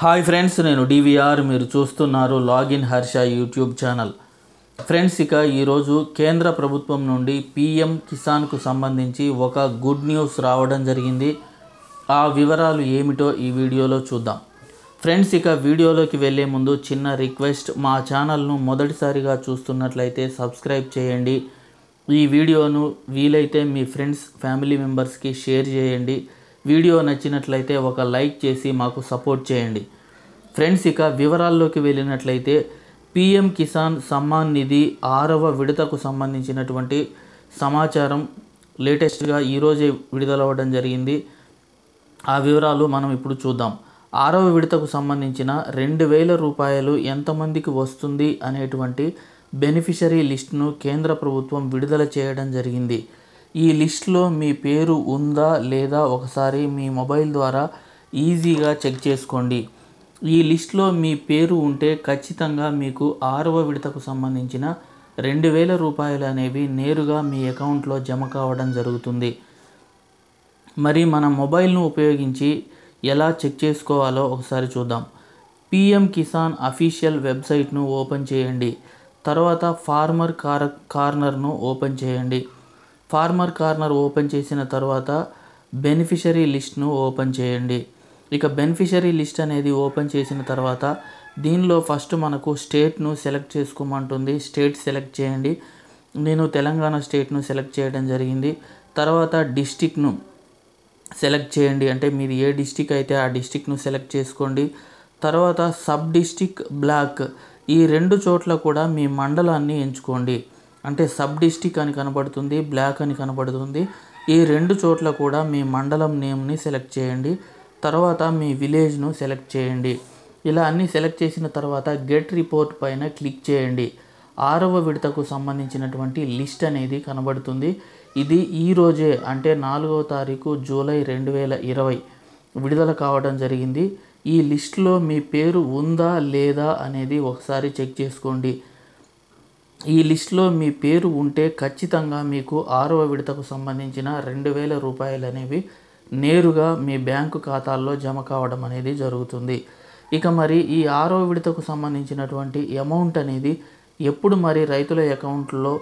hi friends నేను DVR మీరు చూస్తున్నారు login Harsha YouTube channel friends ఇక ఈరోజు కేంద్ర ప్రభుత్వం నుండి పిఎం కిసాన్కు సంబంధించి ఒక గుడ్ న్యూస్ రావడం జరిగింది ఆ వివరాలు ఏమిటో ఈ వీడియోలో చూద్దాం ఫ్రెండ్స్ ఇక వీడియోలోకి వెళ్ళే ముందు చిన్న రిక్వెస్ట్ మా ఛానల్ను మొదటిసారిగా చూస్తున్నట్లయితే సబ్స్క్రైబ్ చేయండి ఈ వీడియోను వీలైతే మీ ఫ్రెండ్స్ ఫ్యామిలీ మెంబర్స్కి షేర్ చేయండి వీడియో నచ్చినట్లయితే ఒక లైక్ చేసి మాకు సపోర్ట్ చేయండి ఫ్రెండ్స్ ఇక వివరాల్లోకి వెళ్ళినట్లయితే పిఎం కిసాన్ సమ్మాన్ నిధి ఆరవ విడతకు సంబంధించినటువంటి సమాచారం లేటెస్ట్గా ఈరోజే విడుదలవ్వడం జరిగింది ఆ వివరాలు మనం ఇప్పుడు చూద్దాం ఆరవ విడతకు సంబంధించిన రెండు వేల రూపాయలు ఎంతమందికి వస్తుంది అనేటువంటి బెనిఫిషరీ లిస్టును కేంద్ర ప్రభుత్వం విడుదల చేయడం జరిగింది ఈ లిస్ట్లో మీ పేరు ఉందా లేదా ఒకసారి మీ మొబైల్ ద్వారా ఈజీగా చెక్ చేసుకోండి ఈ లిస్ట్లో మీ పేరు ఉంటే ఖచ్చితంగా మీకు ఆరవ విడతకు సంబంధించిన రెండు వేల రూపాయలు అనేవి నేరుగా మీ అకౌంట్లో జమ కావడం జరుగుతుంది మరి మన మొబైల్ను ఉపయోగించి ఎలా చెక్ చేసుకోవాలో ఒకసారి చూద్దాం పిఎం కిసాన్ అఫీషియల్ వెబ్సైట్ను ఓపెన్ చేయండి తర్వాత ఫార్మర్ కార్ కార్నర్ను ఓపెన్ చేయండి ఫార్మర్ కార్నర్ ఓపెన్ చేసిన తర్వాత బెనిఫిషరీ లిస్ట్ను ఓపెన్ చేయండి ఇక బెనిఫిషరీ లిస్ట్ అనేది ఓపెన్ చేసిన తర్వాత దీనిలో ఫస్ట్ మనకు స్టేట్ను సెలెక్ట్ చేసుకోమంటుంది స్టేట్ సెలెక్ట్ చేయండి నేను తెలంగాణ స్టేట్ను సెలెక్ట్ చేయడం జరిగింది తర్వాత డిస్టిక్ను సెలెక్ట్ చేయండి అంటే మీది ఏ డిస్టిక్ అయితే ఆ డిస్టిక్ను సెలెక్ట్ చేసుకోండి తర్వాత సబ్ డిస్టిక్ బ్లాక్ ఈ రెండు చోట్ల కూడా మీ మండలాన్ని ఎంచుకోండి అంటే సబ్ డిస్టిక్ అని కనబడుతుంది బ్లాక్ అని కనబడుతుంది ఈ రెండు చోట్ల కూడా మీ మండలం నేమ్ని సెలెక్ట్ చేయండి తర్వాత మీ విలేజ్ను సెలెక్ట్ చేయండి ఇలా అన్ని సెలెక్ట్ చేసిన తర్వాత గెట్ రిపోర్ట్ పైన క్లిక్ చేయండి ఆరవ విడతకు సంబంధించినటువంటి లిస్ట్ అనేది కనబడుతుంది ఇది ఈరోజే అంటే నాలుగవ తారీఖు జూలై రెండు వేల ఇరవై విడుదల కావడం జరిగింది ఈ లిస్ట్లో మీ పేరు ఉందా లేదా అనేది ఒకసారి చెక్ చేసుకోండి ఈ లిస్టులో మీ పేరు ఉంటే ఖచ్చితంగా మీకు ఆరవ విడతకు సంబంధించిన రెండు వేల రూపాయలు అనేవి నేరుగా మీ బ్యాంకు ఖాతాల్లో జమ కావడం అనేది జరుగుతుంది ఇక మరి ఈ ఆరవ విడతకు సంబంధించినటువంటి అమౌంట్ అనేది ఎప్పుడు మరి రైతుల అకౌంట్లో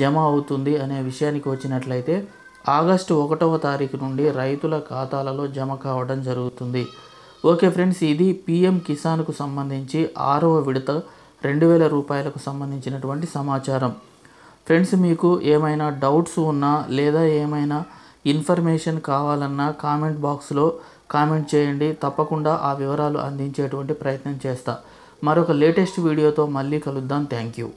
జమ అవుతుంది అనే విషయానికి వచ్చినట్లయితే ఆగస్టు ఒకటవ తారీఖు నుండి రైతుల ఖాతాలలో జమ కావడం జరుగుతుంది ఓకే ఫ్రెండ్స్ ఇది పిఎం కిసాన్కు సంబంధించి ఆరవ విడత రెండు వేల రూపాయలకు సంబంధించినటువంటి సమాచారం ఫ్రెండ్స్ మీకు ఏమైనా డౌట్స్ ఉన్నా లేదా ఏమైనా ఇన్ఫర్మేషన్ కావాలన్నా కామెంట్ బాక్స్లో కామెంట్ చేయండి తప్పకుండా ఆ వివరాలు అందించేటువంటి ప్రయత్నం చేస్తా మరొక లేటెస్ట్ వీడియోతో మళ్ళీ కలుద్దాం థ్యాంక్ యూ